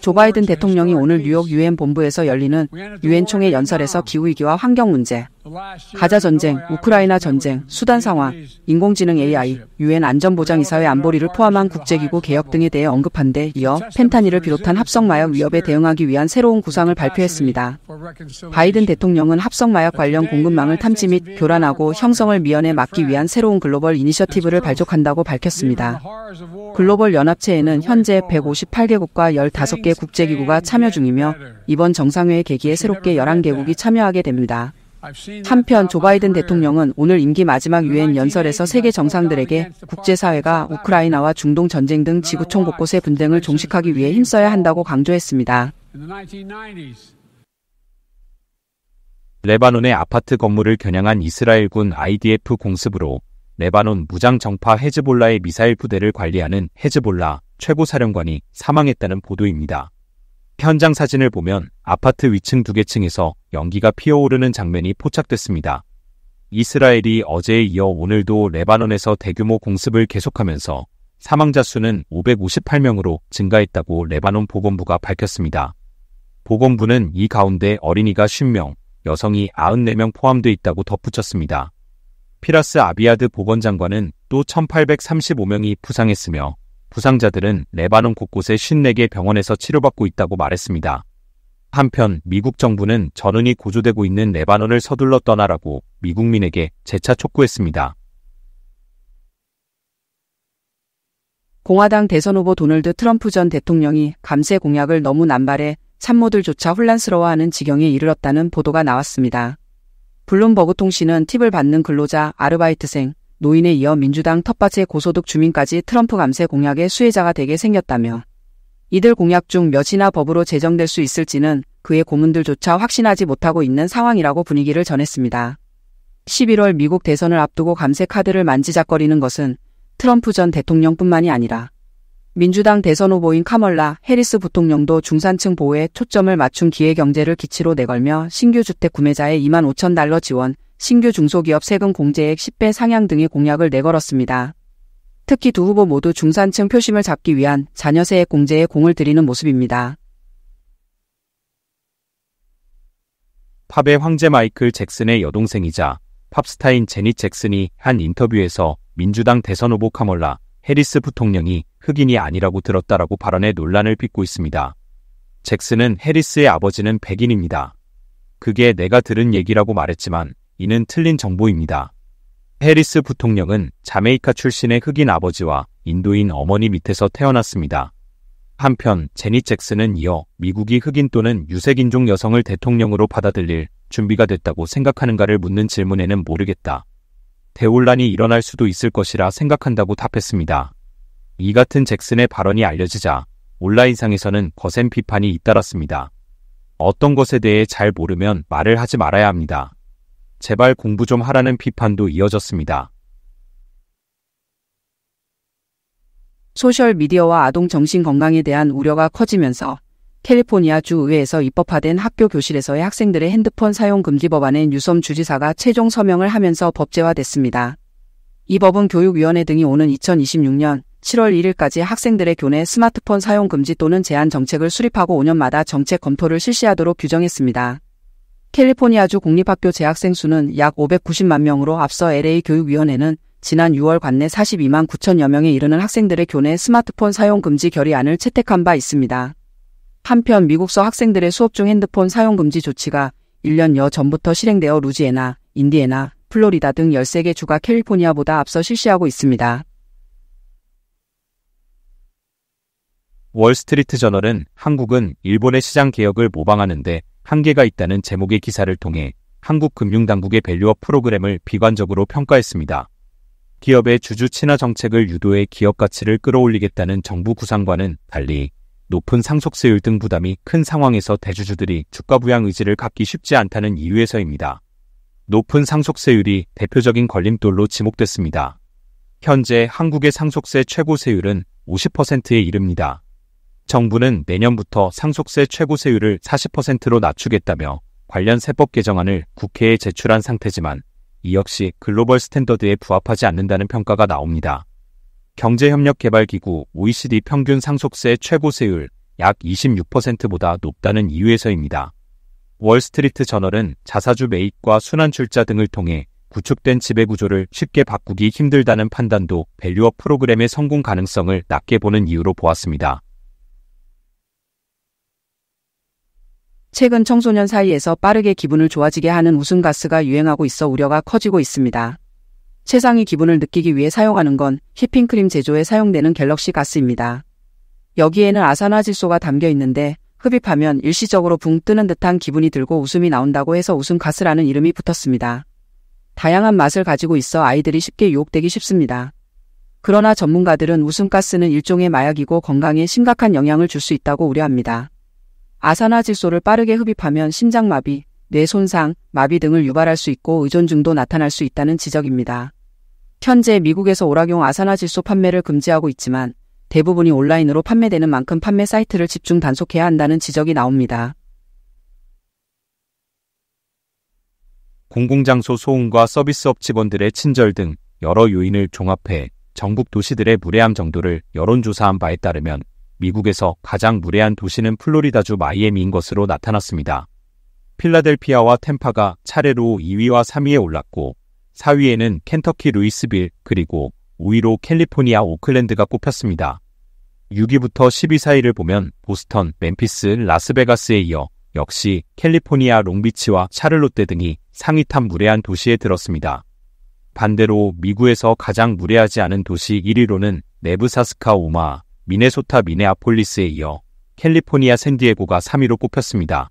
조 바이든 대통령이 오늘 뉴욕 유엔 본부에서 열리는 유엔 총회 연설에서 기후 위기와 환경 문제, 가자 전쟁, 우크라이나 전쟁, 수단 상황, 인공지능 AI, 유엔 안전보장이사회 안보리를 포함한 국제기구 개혁 등에 대해 언급한 데 이어 펜타닐을 비롯한 합성마약 위협에 대응하기 위한 새로운 구상을 발표했습니다. 바이든 대통령은 합성마약 관련 공급망을 탐지 및 교란하고 형성을 미연에 막기 위한 새로운 글로벌 이니셔티브를 발족한다고 밝혔습니다. 글로벌 연합체에는 현재 158개국과 15개 국제기구가 참여 중이며 이번 정상회의 계기에 새롭게 11개국이 참여하게 됩니다. 한편 조 바이든 대통령은 오늘 임기 마지막 유엔 연설에서 세계 정상들에게 국제사회가 우크라이나와 중동 전쟁 등 지구촌 곳곳의 분쟁을 종식하기 위해 힘써야 한다고 강조했습니다. 레바논의 아파트 건물을 겨냥한 이스라엘군 IDF 공습으로 레바논 무장 정파 헤즈볼라의 미사일 부대를 관리하는 헤즈볼라 최고 사령관이 사망했다는 보도입니다. 현장 사진을 보면 아파트 위층 두 개 층에서 연기가 피어오르는 장면이 포착됐습니다. 이스라엘이 어제에 이어 오늘도 레바논에서 대규모 공습을 계속하면서 사망자 수는 558명으로 증가했다고 레바논 보건부가 밝혔습니다. 보건부는 이 가운데 어린이가 10명, 여성이 94명 포함돼 있다고 덧붙였습니다. 피라스 아비아드 보건장관은 또 1835명이 부상했으며 부상자들은 레바논 곳곳의 54개 병원에서 치료받고 있다고 말했습니다. 한편 미국 정부는 전운이 고조되고 있는 레바논을 서둘러 떠나라고 미국민에게 재차 촉구했습니다. 공화당 대선 후보 도널드 트럼프 전 대통령이 감세 공약을 너무 남발해 참모들조차 혼란스러워하는 지경에 이르렀다는 보도가 나왔습니다. 블룸버그 통신은 팁을 받는 근로자, 아르바이트생, 노인에 이어 민주당 텃밭의 고소득 주민까지 트럼프 감세 공약의 수혜자가 되게 생겼다며 이들 공약 중 몇이나 법으로 제정될 수 있을지는 그의 고문들조차 확신하지 못하고 있는 상황이라고 분위기를 전했습니다. 11월 미국 대선을 앞두고 감세 카드를 만지작거리는 것은 트럼프 전 대통령뿐만이 아니라 민주당 대선 후보인 카멀라 해리스 부통령도 중산층 보호에 초점을 맞춘 기회경제를 기치로 내걸며 신규 주택 구매자의 2만 5천 달러 지원, 신규 중소기업 세금 공제액 10배 상향 등의 공약을 내걸었습니다. 특히 두 후보 모두 중산층 표심을 잡기 위한 자녀세액 공제에 공을 들이는 모습입니다. 팝의 황제 마이클 잭슨의 여동생이자 팝스타인 제니 잭슨이 한 인터뷰에서 민주당 대선 후보 카멀라 해리스 부통령이 흑인이 아니라고 들었다라고 발언해 논란을 빚고 있습니다. 잭슨은 해리스의 아버지는 백인입니다. 그게 내가 들은 얘기라고 말했지만 이는 틀린 정보입니다. 해리스 부통령은 자메이카 출신의 흑인 아버지와 인도인 어머니 밑에서 태어났습니다. 한편 제니 잭슨은 이어 미국이 흑인 또는 유색인종 여성을 대통령으로 받아들일 준비가 됐다고 생각하는가를 묻는 질문에는 모르겠다. 대혼란이 일어날 수도 있을 것이라 생각한다고 답했습니다. 이 같은 잭슨의 발언이 알려지자 온라인상에서는 거센 비판이 잇따랐습니다. 어떤 것에 대해 잘 모르면 말을 하지 말아야 합니다. 제발 공부 좀 하라는 비판도 이어졌습니다. 소셜미디어와 아동 정신건강에 대한 우려가 커지면서 캘리포니아 주의회에서 입법화된 학교 교실에서의 학생들의 핸드폰 사용 금지 법안은 유섬 주지사가 최종 서명을 하면서 법제화됐습니다. 이 법은 교육위원회 등이 오는 2026년 7월 1일까지 학생들의 교내 스마트폰 사용 금지 또는 제한 정책을 수립하고 5년마다 정책 검토를 실시하도록 규정했습니다. 캘리포니아주 공립학교 재학생 수는 약 590만 명으로 앞서 LA 교육위원회는 지난 6월 관내 42만 9천여 명에 이르는 학생들의 교내 스마트폰 사용 금지 결의안을 채택한 바 있습니다. 한편 미국서 학생들의 수업 중 핸드폰 사용 금지 조치가 1년여 전부터 실행되어 루지애나, 인디애나, 플로리다 등 13개 주가 캘리포니아보다 앞서 실시하고 있습니다. 월스트리트 저널은 한국은 일본의 시장 개혁을 모방하는데 한계가 있다는 제목의 기사를 통해 한국금융당국의 밸류업 프로그램을 비관적으로 평가했습니다. 기업의 주주 친화 정책을 유도해 기업 가치를 끌어올리겠다는 정부 구상과는 달리 높은 상속세율 등 부담이 큰 상황에서 대주주들이 주가 부양 의지를 갖기 쉽지 않다는 이유에서입니다. 높은 상속세율이 대표적인 걸림돌로 지목됐습니다. 현재 한국의 상속세 최고 세율은 50%에 이릅니다. 정부는 내년부터 상속세 최고세율을 40%로 낮추겠다며 관련 세법 개정안을 국회에 제출한 상태지만 이 역시 글로벌 스탠더드에 부합하지 않는다는 평가가 나옵니다. 경제협력개발기구 OECD 평균 상속세 최고세율 약 26%보다 높다는 이유에서입니다. 월스트리트 저널은 자사주 매입과 순환출자 등을 통해 구축된 지배구조를 쉽게 바꾸기 힘들다는 판단도 밸류업 프로그램의 성공 가능성을 낮게 보는 이유로 보았습니다. 최근 청소년 사이에서 빠르게 기분을 좋아지게 하는 웃음가스가 유행하고 있어 우려가 커지고 있습니다. 최상위 기분을 느끼기 위해 사용하는 건 휘핑크림 제조에 사용되는 갤럭시 가스입니다. 여기에는 아산화질소가 담겨 있는데 흡입하면 일시적으로 붕 뜨는 듯한 기분이 들고 웃음이 나온다고 해서 웃음가스라는 이름이 붙었습니다. 다양한 맛을 가지고 있어 아이들이 쉽게 유혹되기 쉽습니다. 그러나 전문가들은 웃음가스는 일종의 마약이고 건강에 심각한 영향을 줄 수 있다고 우려합니다. 아산화 질소를 빠르게 흡입하면 심장마비, 뇌 손상, 마비 등을 유발할 수 있고 의존증도 나타날 수 있다는 지적입니다. 현재 미국에서 오락용 아산화 질소 판매를 금지하고 있지만 대부분이 온라인으로 판매되는 만큼 판매 사이트를 집중 단속해야 한다는 지적이 나옵니다. 공공장소 소음과 서비스업 직원들의 친절 등 여러 요인을 종합해 전국 도시들의 무례함 정도를 여론조사한 바에 따르면 미국에서 가장 무례한 도시는 플로리다주 마이애미인 것으로 나타났습니다. 필라델피아와 템파가 차례로 2위와 3위에 올랐고 4위에는 켄터키 루이스빌 그리고 5위로 캘리포니아 오클랜드가 꼽혔습니다. 6위부터 12 사이를 보면 보스턴, 멤피스, 라스베가스에 이어 역시 캘리포니아 롱비치와 샤를롯데 등이 상위탑 무례한 도시에 들었습니다. 반대로 미국에서 가장 무례하지 않은 도시 1위로는 네브사스카 오마, 미네소타 미네아폴리스에 이어 캘리포니아 샌디에고가 3위로 꼽혔습니다.